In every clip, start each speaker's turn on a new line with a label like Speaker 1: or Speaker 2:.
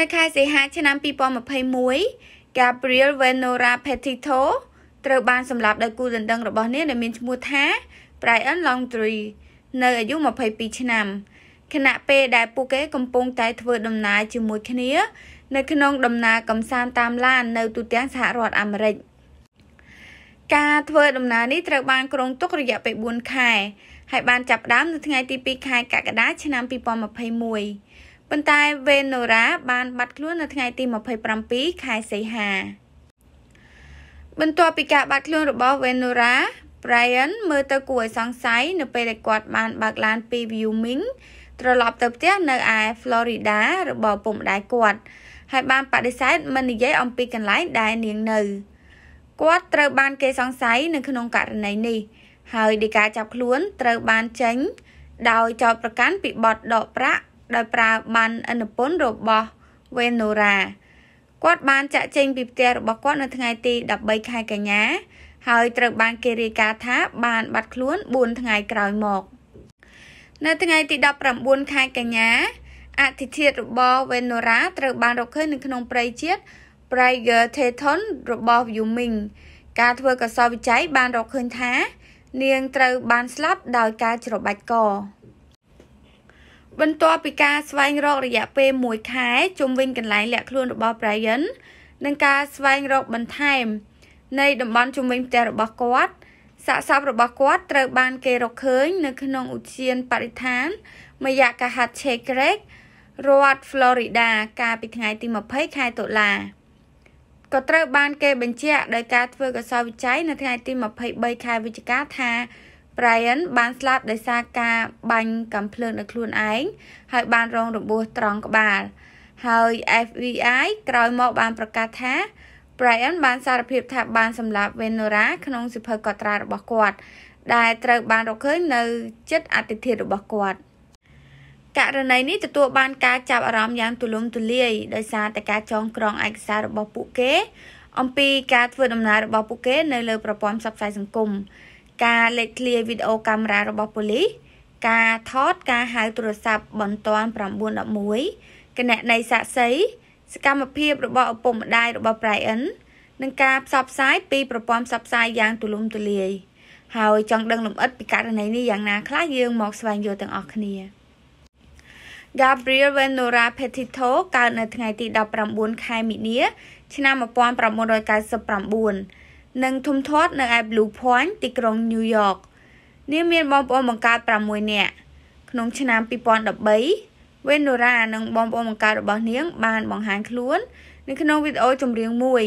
Speaker 1: នៅខែសីហាឆ្នាំ2021 Gabriel Venora Petito ត្រូវបានសម្លាប់ដោយគូដណ្ដឹងរបស់នាងដែលមានឈ្មោះថា Brian Longtree នៅអាយុ22ឆ្នាំខណៈពេលដែលពួកគេកំពុងតែធ្វើដំណើរជាមួយគ្នា នៅក្នុងដំណើរកំសាន្តតាមឡាននៅទូទាំងសហរដ្ឋអាមេរិកការធ្វើដំណើរនេះត្រូវបានគ្រោងទុករយៈពេល4ខែ ហើយបានចាប់ផ្ដើមនៅថ្ងៃទី2ខែកក្កដាឆ្នាំ2021ប៉ុន្តែវេណូរ៉ាបានបាត់ខ្លួននៅថ្ងៃ ទី27ខែសីហាបន្ទាប់ពីការបាត់ខ្លួនរបស់វេណូរ៉ា Brian មើលទៅគួរឲ្យសង្ស័យនៅពេលដែលគាត់បានបើកឡានពី Wyoming ត្រឡប់ទៅផ្ទះនៅឯ Florida របស់ពុកម្ដាយគាត់ហើយបានបដិសេធមិននិយាយអំពីកន្លែងដែលនាងនៅគាត់ត្រូវបាន គេសង្ស័យនៅក្នុងករណីនេះហើយដីកាចាប់ខ្លួនត្រូវបានចេញ ដោយចោទប្រកាន់ពីបទដកប្រាក់ដោយប្រើបានអនុពន្ធរបស់វេណូរ៉ាគាត់បានចាក់ចេញពីផ្ទះរបស់គាត់ នៅថ្ងៃទី13ខែកញ្ញា ហើយត្រូវ បានគេរាយការណ៍ថាបាន បាត់ខ្លួន4ថ្ងៃក្រោយមក នៅថ្ងៃទី19ខែកញ្ញាអធិធិធរបស់វេណូរ៉ាត្រូវបានរកឃើញនៅក្នុងព្រៃជាតិ Prager Teton របស់ Wyoming ការធ្វើកសោវិច័យបានរកឃើញថានាងត្រូវបានស្លាប់ដោយការច្របាច់កបន្ទាប់ពីការស្វែងរករយៈពេល1ខែជុំវិញកន្លែងលាក់ខ្លួនរបស់ Brian និងការស្វែងរកបន្ថែម នៃ តំបន់ជុំវិញផ្ទះរបស់គាត់សាកសពរបស់គាត់ត្រូវ បាន គេរកឃើញនៅក្នុងឧទ្យានបរិស្ថាន Mayakahat Chekrek រដ្ឋ Florida កាលពីថ្ងៃទី20ខែតុលាក៏ត្រូវ បាន គេបញ្ជាក់ដោយការធ្វើកសោវិច័យនៅថ្ងៃទី23ខែវិច្ឆិកាថា Brian បានស្លាប់ដោយសារការ បាញ់កាំភ្លើងដោយខ្លួនឯងហើយបានរងរបួសត្រង់ក្បាល ហើយ FBI ក្រោយមក បានប្រកាសថា Brian បាន សារភាពថាបានសម្លាប់ Venora ក្នុងសិភើកត់ត្រារបស់គាត់ដែលត្រូវបានរកឃើញនៅចិត្តអតិថិជនរបស់គាត់ករណីនេះទទួលបានការចាប់អារម្មណ៍យ៉ាងទូលំទូលាយដោយសារតែការចងក្រងឯកសាររបស់ពួកគេ អំពីការធ្វើដំណើររបស់ពួកគេ នៅលើប្រព័ន្ធផ្សព្វផ្សាយសង្គម។ការលេចធ្លាយវីដេអូកាមេរ៉ារបស់ប៉ូលីសការថតការហៅទូរស័ព្ទបន្ទាន់911គណនីសាក់សីសកម្មភាពរបស់ឪពុកម្ដាយរបស់ Brian និងការផ្សព្វផ្សាយពីប្រព័ន្ធផ្សព្វផ្សាយយ៉ាងទូលំទូលាយហើយចង់ដឹងលម្អិតពីករណីនេះយ៉ាងណាខ្លះយើងមកស្វែងយល់ទាំងអស់គ្នា Gabriel Venora Petito កើតនៅថ្ងៃទី19ខែមីនា ឆ្នាំ1999និងធំធាត់នៅឯ Blue Point ទីក្រុង New York នាងមានបងប្អូនបង្កើត6នាក់ក្នុងឆ្នាំ2013 Venora និងបងប្អូនបង្កើតរបស់នាងបានបង្ហាញខ្លួននៅក្នុងវីដេអូចម្រៀងមួយ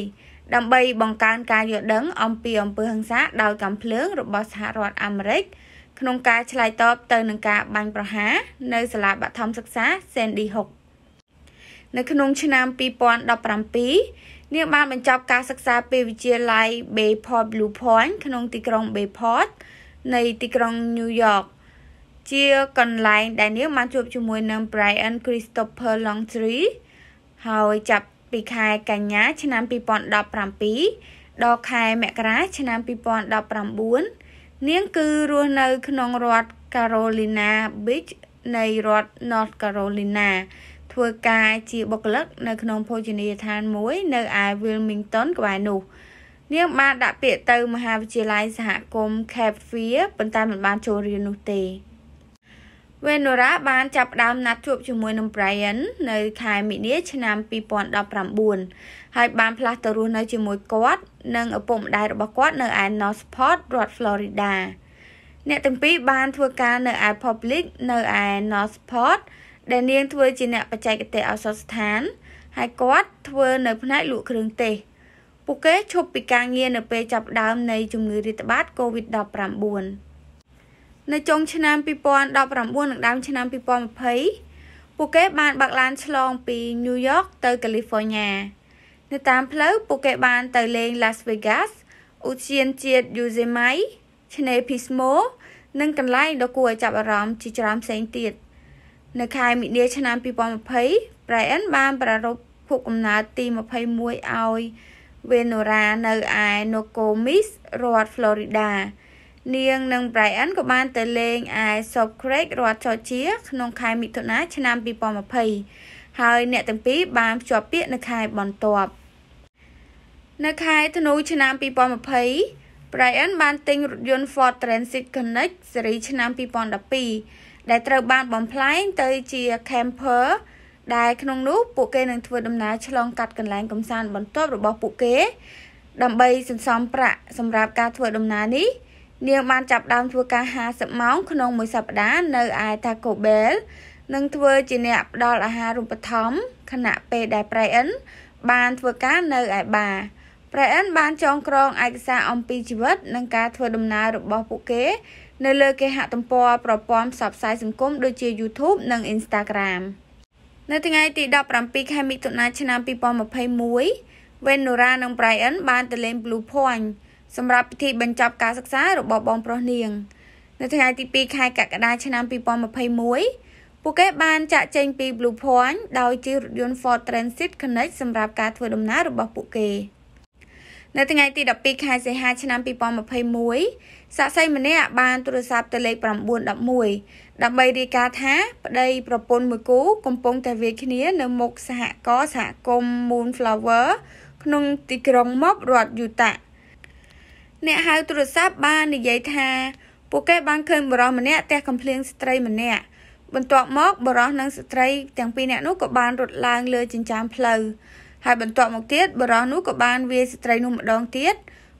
Speaker 1: ដើម្បីបង្កើនការយល់ដឹងអំពីអំពើហិង្សាដោយកំភ្លើង របស់សហរដ្ឋអាមេរិក ក្នុងការឆ្លើយតបទៅនឹងការបាញ់ប្រហារនៅសាលាបឋមសិក្សា Sandy Hook នៅក្នុងឆ្នាំ2017នាងបានបញ្ចប់ការសិក្សាពីវិទ្យាល័យ Bayport Blue Point ក្នុងទីក្រុង Bayport នៃទីក្រុង New York ជាកន្លែងដែលនាង បានជួបជាមួយនឹង Brian Christopher Longtree ហើយចាប់ពីខែកញ្ញាឆ្នាំ2017ដល់ខែមករាឆ្នាំ2019នាងគឺរស់នៅក្នុងរដ្ឋ Carolina Beach នៃរដ្ឋ North Carolina ធ្វើការជាបុគ្គលិកនៅក្នុងភោជនីយដ្ឋានមួយនៅឯ Wilmington ក្បែរនោះ នាងបានដាក់ពាក្យទៅមហាវិទ្យាល័យសហគមន៍ Cape Fear ប៉ុន្តែមិនបានចូលរៀននោះទេ Venora បានចាប់ផ្ដើមណាត់ជួបជាមួយនឹង Brian នៅខែមីនាឆ្នាំ2019ហើយបានផ្លាស់ទៅរស់នៅជាមួយគាត់និងឪពុកម្ដាយរបស់គាត់នៅឯ Northport រដ្ឋ Florida អ្នកទាំងពីរបានធ្វើការនៅឯ Public នៅឯ Northport ដែលនាងធ្វើជាអ្នកបច្ចេកទេសឱសថស្ថានហើយគាត់ធ្វើនៅ ផ្នែកលក់គ្រឿងទេស ពួកគេឈប់ពីការងារនៅពេលចាប់ដើមនៃជំងឺរាតត្បាត COVID-19 នៅចុងឆ្នាំ2019និងដើមឆ្នាំ2020ពួកគេបានបើកឡានឆ្លង ពី New York ទៅ California នៅតាមផ្លូវពួកគេបាន ទៅលេង Las Vegas ឧទ្យានជាតិ Yosemite ឆ្នេរ Pismo និងកន្លែងដ៏គួរឲ្យចាប់អារម្មណ៍ជាច្រើនផ្សេងទៀត។នៅខែមីនាឆ្នាំ2020 Brian បានប្រារព្ធភពកំណើតទី21ឲ្យ Venora នៅឯ Nokomis រដ្ឋ Florida នាងនិង Brian ក៏បានទៅលេងឯ Salt Creek រដ្ឋ Georgia ក្នុងខែមិថុនាឆ្នាំ2020ហើយ អ្នកទាំងពីរបានភ្ជាប់ពាក្យនៅខែបន្ទាប់ នៅខែធ្នូឆ្នាំ2020 Brian បានទិញរថយន្ត Ford Transit Connect ស៊េរីឆ្នាំ2012ដែលត្រូវបានបំផ្លែងទៅជា camper ដែលក្នុងនោះពួកគេនឹងធ្វើដំណើរឆ្លងកាត់កន្លែងកំសាន្តបន្ទាប់របស់ពួកគេដើម្បីសន្សំប្រាក់សម្រាប់ការធ្វើដំណើរនេះនាងបានចាប់ផ្ដើមធ្វើការ50ម៉ោង ក្នុងមួយសប្ដាហ៍នៅឯ Taco Bell និងធ្វើជាអ្នកផ្ដល់អាហារូបត្ថម្ភខណៈពេលដែល Brian បានធ្វើការនៅឯបារ Brian បានចងក្រងឯកសារអំពីជីវិតនិងការធ្វើដំណើររបស់ពួកគេនៅលើគេហទំព័រប្រព័ន្ធផ្សព្វផ្សាយសង្គមដូចជា YouTube និង Instagram នៅថ្ងៃទី17ខែមិថុនាឆ្នាំ2021 Venora និង Brian បានទៅលេង Blue Point សម្រាប់ពិធីបញ្ចប់ការសិក្សារបស់បងប្រុសនាងនៅថ្ងៃទី2ខែកក្កដាឆ្នាំ2021ពួកគេបានចាក់ចេញពី Blue Point ដោយជិះរថយន្ត Ford Transit Connect សម្រាប់ការធ្វើដំណើររបស់ពួកគេ។នៅថ្ងៃទី12ខែសីហាឆ្នាំ2021សាក់សីម្នាក់បានទូរស័ព្ទទៅលេខ911ដើម្បីរាយការណ៍ថា ប្តី ប្រពន្ធមួយគូកំពុងតែវាយគ្នានៅមុខសហករណ៍សហគមន៍ Moonflower ក្នុងទីក្រុងមករដ្ឋ Utah អ្នកហៅទូរស័ព្ទបាននិយាយថាពួកគេបានឃើញបរិសម្នាក់ទះកំភ្លៀងស្ត្រីម្នាក់បន្ទាប់មក បរិសនិងស្ត្រីទាំងពីរនាក់នោះក៏បានរត់ឡើងលើចិញ្ចើមផ្លូវហើយបន្ទាប់មកទៀតបរោះនោះក៏បានវាយស្ត្រីនោះម្ដងទៀត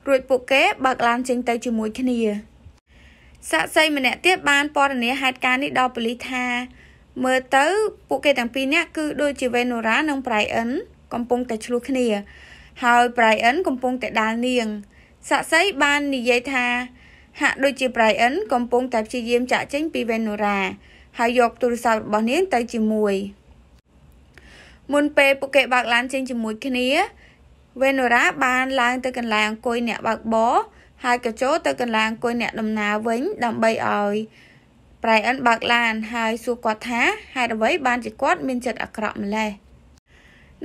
Speaker 1: រួចពួកគេបើកឡានចេញទៅជាមួយគ្នាសាក់សីម្នាក់ទៀតបានពណ៌នាហេតុការណ៍នេះដល់ប៉ូលីសថាមើលទៅពួកគេទាំងពីរនាក់គឺដូចជាវេណូរ៉ានិង Brian កំពុងតែឆ្លោះគ្នាហើយ Brian កំពុងតែដាល់នាងសាក់សីបាននិយាយថាហាក់ដូចជា Brian កំពុងតែព្យាយាមចាក់ចេញពីវេណូរ៉ាហើយយកទូរស័ព្ទរបស់នាងទៅជាមួយ។មុនពេលពួកគេបើកឡានចេញជាមួយគ្នាវេណូរ៉ាបានឡើងទៅកន្លែងអង្គុយអ្នកបើកបរហើយក៏ចូលទៅកន្លែងអង្គុយអ្នកដំណើរវិញដើម្បីឲ្យប្រៃអិនបើកឡានហើយសួរគាត់ថាហេតុអ្វី បានជាគាត់មានចិត្តអាក្រក់ម្ល៉េះ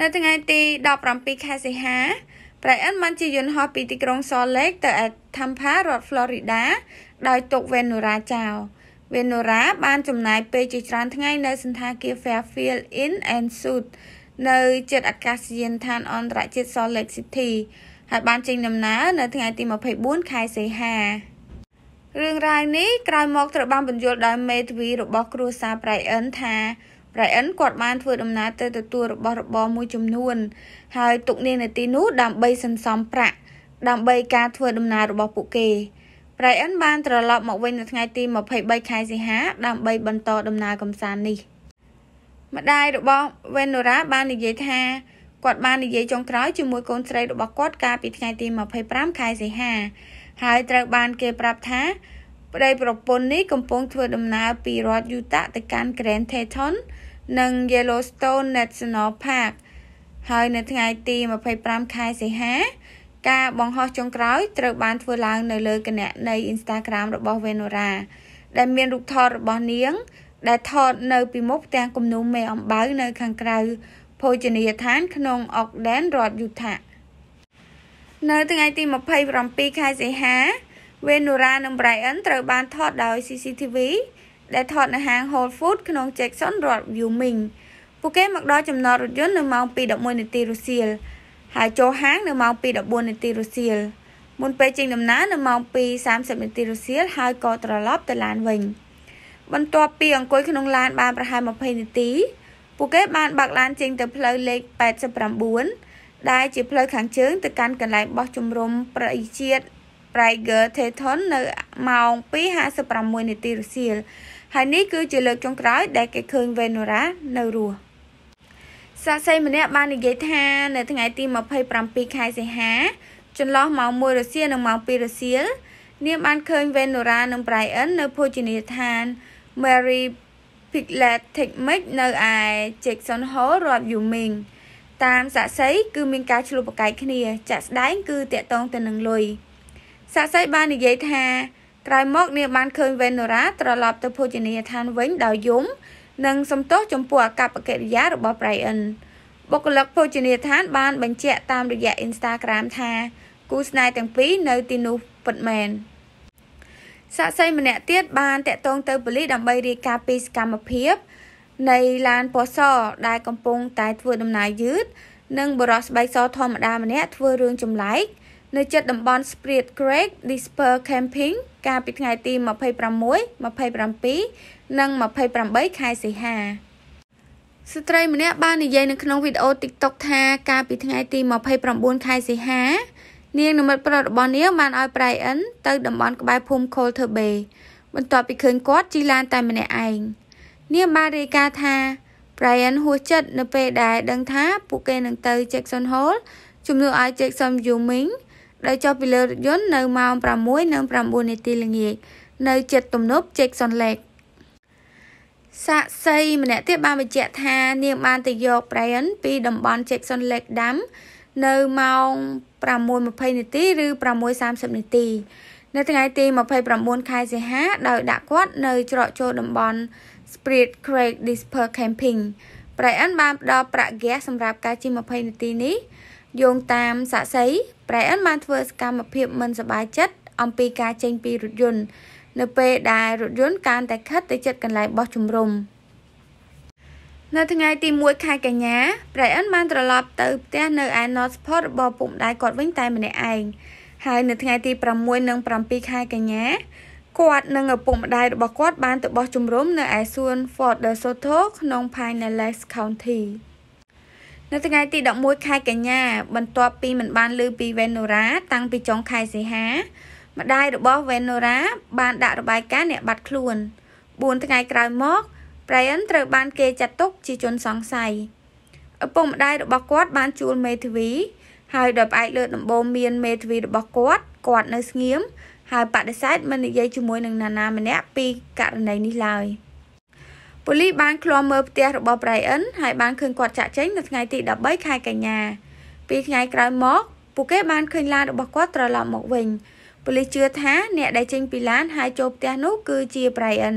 Speaker 1: នៅថ្ងៃទី17ខែសីហា ប្រៃអិនបានជិះយន្តហោះពីទីក្រុង Salt Lake ទៅឯ Tampa រដ្ឋ Florida ដោយទុកវេណូរ៉ាចោល Venora បានចំណាយពេលជាច្រើនថ្ងៃនៅសន្តាគារ Fairfield Inn and Suites នៅជិតអាកាសយានដ្ឋានអន្តរជាតិ Salt Lake City ហើយបានចេញដំណើរនៅថ្ងៃទី24ខែសីហារឿងរ៉ាវនេះក្រោយមកត្រូវបានបញ្យល់ដោយមេធាវីរបស់គ្រួសារ Brian ថា Brian គាត់បានធ្វើដំណើរទៅទទួលរបស់របរមួយចំនួនហើយទុកនាងនៅទីនោះដើម្បីសន្សំប្រាក់ដើម្បីការធ្វើដំណើររបស់ពួកគេ Ryan បានត្រឡប់មកវិញនៅថ្ងៃទី23ខែសីហា ដើម្បីបន្តដំណើរកម្សាន្តនេះម្ដាយរបស់ Venora បាននិយាយថាគាត់បាននិយាយចុងក្រោយជាមួយកូនស្រីរបស់គាត់កាលពីថ្ងៃទី25ខែសីហា ហើយត្រូវបាន គេប្រាប់ថាប្តីប្រពន្ធនេះកំពុង ធ្វើដំណើរពីរដ្ឋ Utah ទៅកាន់ Grand Teton និង Yellowstone National Park ហើយនៅថ្ងៃទី25ខែសីហាការបង្ហោះចុងក្រោយត្រូវបានធ្វើឡើងនៅលើគណនី Instagram របស់ Venora ដែលមានរូបថតរបស់នាង ដែលថតនៅពីមុខផ្ទាំងគំនុំមេអំបៅនៅខាងក្រៅភោជនីយដ្ឋានក្នុង Ogden រដ្ឋ Utah នៅថ្ងៃទី27ខែសីហា Venora និង Brian ត្រូវបានថតដោយ CCTV ដែលថតនៅហាង Whole Food ក្នុង Jackson រដ្ឋ Wyoming ពួកគេមកដល់ចំណតរថយន្តនៅម៉ោង2:11នាទីរសៀលហើយចូលហាងនៅម៉ោង2:14នាទីរសៀលមុនពេលចេញដំណើរនៅម៉ោង2:30នាទីរសៀលហើយក៏ត្រឡប់ទៅឡានវិញ បន្ទាប់ពីអង្គុយក្នុងឡានបានប្រហែល20នាទីពួកគេបានបើកឡានចេញទៅផ្លូវលេខ89ដែលជាផ្លូវខាងជើងទៅកាន់កន្លែងបោះជំរំប្រៃជាតិ Prager Theton នៅម៉ោង2:56នាទីរសៀលហើយនេះគឺជាលើកចុងក្រោយ ដែលគេឃើញ Venora នៅរស់សាស្ត្រីម្នាក់បាននិយាយថានៅថ្ងៃទី27ខែសីហាចន្លោះម៉ោង1រសៀលនិងម៉ោង2រសៀលនាងបានឃើញ Venora និង Brian នៅភោជនីយដ្ឋាន Mary Piglet Technic នៅឯ Jackson Hole រដ្ឋ Wyoming តាមសាក់សីគឺមានការឆ្លុះប្រកែកគ្នា ចាក់ស្ដែងគឺតាក់ទងទៅនឹងលុយសាក់សីបាននិយាយថាក្រោយមកនាងបានឃើញ Venora ត្រឡប់ទៅភោជនីយដ្ឋានវិញដោយយំនិងសំទោសចំពោះអកប្បកិរិយារបស់ Brian បុគ្គលិកភោជនីយដ្ឋានបានបញ្ជាក់តាមរយៈ Instagram ថាគូស្នេហ៍ទាំងពីរនៅទីនោះពិតមែនសាក់សីម្នាក់ទៀតបានតាក់ទងទៅប៉ូលីសដើម្បីរាយការណ៍ពីសកម្មភាព នៃឡានពណ៌សដែលកំពុងតែធ្វើដំណើរយឺតនិងបរិសស្បែកសធម្មតាម្នាក់ធ្វើរឿងចម្លែកនៅជិតតំបន់ Spirit Creek Disper Camping កាលពីថ្ងៃទី26 27និង28ខែសីហាស្ត្រីម្នាក់បាននិយាយនៅក្នុងវីដេអូ TikTok ថាកាលពីថ្ងៃទី29ខែសីហានាងនិមិត្តប្រុសរបស់នាងបានឲ្យ Brian ទៅតំបន់ក្បែរភូមិ Colter Bay បន្ទាប់ពីឃើញគាត់ជិះឡានតែម្នាក់ឯងនាងបានរាយការណ៍ថា Brian ហួសចិត្តនៅពេលដែលដឹងថាពួកគេនឹងទៅ Jackson Hole ជំនួសឲ្យ Jackson Wyoming ដែលចុះពីលើរថយន្តនៅម៉ោង6:09នាទីល្ងាចនៅជិតទំនប់ Jackson Lake សាក់សីម្នាក់ទៀតបានបញ្ជាក់ថានាងបានទៅយកប្រេនពីតំបន់ Jackson Lake Dam នៅម៉ោង6:20នាទីឬ6:30នាទីនៅថ្ងៃទី29ខែសីហាដោយដាក់គាត់នៅច្រកចូលតំបន់ Spirit Creek Disper Camping ប្រៃអិនបានផ្ដល់ប្រាក់ហ្គាសសម្រាប់ការជិះ20នាទីនេះយោងតាមសាក់សីប្រៃអិនបានធ្វើសកម្មភាពមិនសប្បាយចិត្តអំពីការចេញពីរថយន្តនៅពេលដែលរថយន្តកាន់តែខិតទៅជិតកន្លែងបោះជំរំនៅថ្ងៃទី1ខែកញ្ញា Brian បានត្រឡប់ទៅផ្ទះនៅឯ Northport របស់ពុកម្ដាយគាត់វិញតែម្នាក់ឯងហើយនៅថ្ងៃទី6និង7ខែកញ្ញាគាត់និងឪពុកម្ដាយរបស់គាត់បានទៅបោះជំរំនៅឯសួន Fort De Soto ក្នុង Pinellas County នៅថ្ងៃទី11ខែកញ្ញា បន្ទាប់ពីមិនបានលើពី Venora តាំងពីចុងខែសីហាម្ដាយរបស់ Venora បានដាក់របាយការណ៍អ្នកបាត់ខ្លួន4ថ្ងៃក្រោយមក Brian ត្រូវបានគេចាត់ទុក ជាជនសង្ស័យឪពុកម្ដាយរបស់គាត់បានជួលមេធាវីហើយដោយផ្អែកលើដំបូងមានមេធាវីរបស់គាត់គាត់នៅស្ងៀមហើយបដិសេធមិននិយាយជាមួយនឹងនារាម្នាក់ពីករណីនេះឡើយប៉ូលីសបានឃ្លាំមើលផ្ទះរបស់ Brian ហើយបានឃើញគាត់ចាក់ចេញនៅថ្ងៃទី13ខែកញ្ញាពីរថ្ងៃក្រោយមកពួកគេបានឃើញឡានរបស់គាត់ត្រឡប់មកវិញប៉ូលីសជឿថាអ្នកដែលចេញពីឡានហើយចូលផ្ទះនោះគឺជា Brian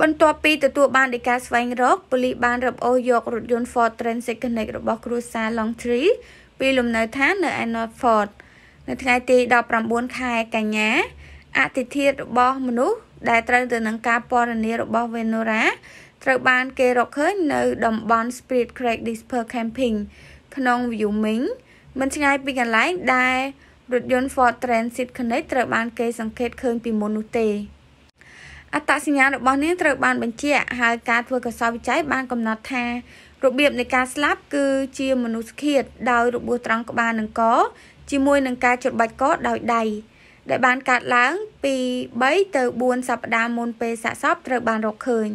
Speaker 1: បន្ទាប់ពីទទួលបានដីកាស្វែងរកប៉ូលីសបានរឹបអូសយករថយន្ត Ford Transit Connect របស់គ្រួសារ Longtree ពីលំនៅឋាននៅ Arnold Ford នៅថ្ងៃទី19ខែកញ្ញាអតិធិធរបស់មនុស្សដែលត្រូវទៅនឹងការពណ៌នារបស់ Venora ត្រូវបានគេរកឃើញនៅតំបន់ Spirit Creek Disper Camping ក្នុង Wyoming មិនឆ្ងាយពីកន្លែងដែលរថយន្ត Ford Transit Connect ត្រូវបានគេសង្កេតឃើញពីមុននោះទេអត្តសញ្ញាណរបស់នាងត្រូវបានបញ្ជាក់ហើយការធ្វើកសោវិច័យបានកំណត់ថា របៀបនៃការស្លាប់គឺជាមនុស្សឃាតដោយរបួសត្រង់ក្បាលនិងកជាមួយនឹងការចុតបាច់កដោយដៃដែលបានកាត់ឡើងពី3ទៅ4សប្តាហ៍មុនពេលសាកសពត្រូវបានរកឃើញ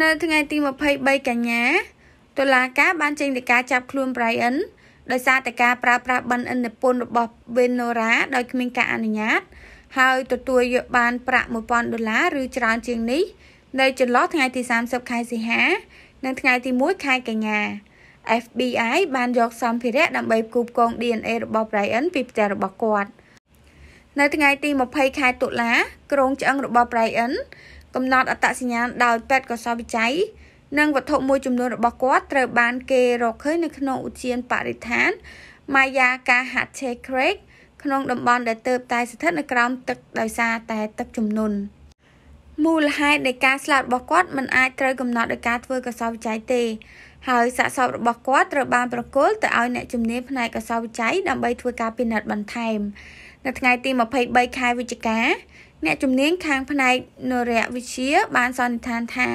Speaker 1: នៅថ្ងៃទី23កញ្ញាតុលាការបានចេញលិកាចាប់ខ្លួន Brian ដោយសារតែការប្រើប្រាស់ប័ណ្ណអនុពន្ធរបស់វេណូរ៉ាដោយគ្មានការអនុញ្ញាតហើយទទួលយកបានប្រាក់1000ដុល្លារឬច្រើនជាងនេះ នៅចន្លោះថ្ងៃទី30ខែសីហានិងថ្ងៃទី1ខែកញ្ញា FBI បានយកសម្ភារៈដើម្បីផ្គូផ្គង DNA របស់ Brian ពីផ្ទះរបស់គាត់នៅថ្ងៃទី20ខែតុលាក្រុងឆ្អឹងរបស់ Brian កំណត់អត្តសញ្ញាណដោយពេទ្យកោសលវិច័យនិងវត្ថុមួយចំនួនរបស់គាត់ត្រូវបានគេរកឃើញនៅក្នុងឧទ្យានបរិស្ថាន Maya Kahatche Creek ក្នុងតំបន់ដែលទៅតែស្ថិតនៅក្រោមទឹកដោយសារតែទឹកជំនន់មូលហេតុនៃការស្លាប់របស់គាត់មិនអាចត្រូវកំណត់ដោយការធ្វើកសោវិច័យទេ ហើយសាកសពរបស់គាត់ត្រូវបានប្រគល់ទៅឲ្យអ្នកជំនាញផ្នែកកសោវិច័យដើម្បីធ្វើការពិនិត្យបន្ថែមនៅថ្ងៃទី23ខែវិច្ឆិកា អ្នកជំនាញខាងផ្នែកនរៈវិទ្យាបានសន្និដ្ឋានថា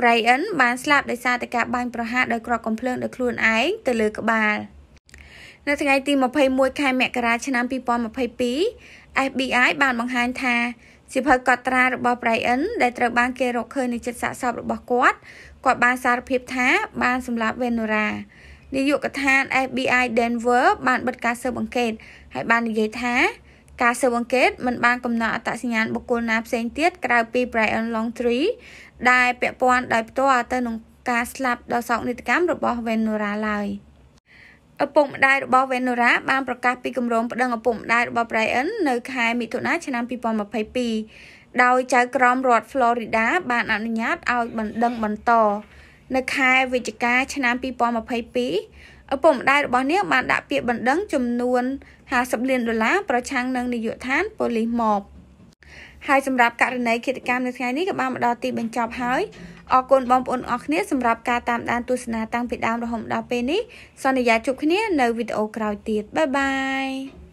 Speaker 1: Brian បាន ស្លាប់ដោយសារតែការបាញ់ប្រហារដោយគ្រាប់កំភ្លើងដោយខ្លួនឯងទៅលើក្បាលនៅថ្ងៃទី21ខែមករាឆ្នាំ2022 FBI បានបង្ហាញថាសិភៅកត់ត្រារបស់ Brian ដែលត្រូវបានគេរកឃើញនៅជិតសាកសពរបស់គាត់គាត់បានសារភាពថាបានសម្លាប់ Venora នាយកដ្ឋាន FBI Denver បាន បិទការស៊ើបអង្កេត ហើយបាននិយាយថាការស៊ើបអង្កេតមិនបានកំណត់អត្តសញ្ញាណបុគ្គលណាផ្សេងទៀតក្រៅពី Brian Longtree ដែល ពាក់ព័ន្ធដោយផ្ទាល់ទៅនឹងការស្លាប់ដ៏សោកនាដកម្មរបស់ Venora ឡើយឪពុកម្ដាយរបស់ Venora បានប្រកាសពីគម្រោងប្តឹងឪពុកម្ដាយរបស់ Brian នៅខែមិថុនាឆ្នាំ2022ដោយចៅក្រមរដ្ឋ Florida បានអនុញ្ញាតឲ្យបណ្ដឹងបន្ត នៅខែវិច្ឆិកាឆ្នាំ2022ឪពុកម្ដាយរបស់នាងបានដាក់ពាក្យបណ្ដឹងចំនួន50លានដុល្លារប្រឆាំងនឹងនាយកដ្ឋានប៉ូលីសមកហើយសម្រាប់ករណីឃាតកម្មនៅថ្ងៃនេះក៏បានមកដល់ទីបញ្ចប់ហើយអរគុណបងប្អូនអរគ្នាសម្រាប់ការតាមដាន ទស្សនាតាំងពីដើមរហូតដល់ពេលនេះសន្យាជួបគ្នា នៅវីដេអូក្រោយទៀតបាយបាយ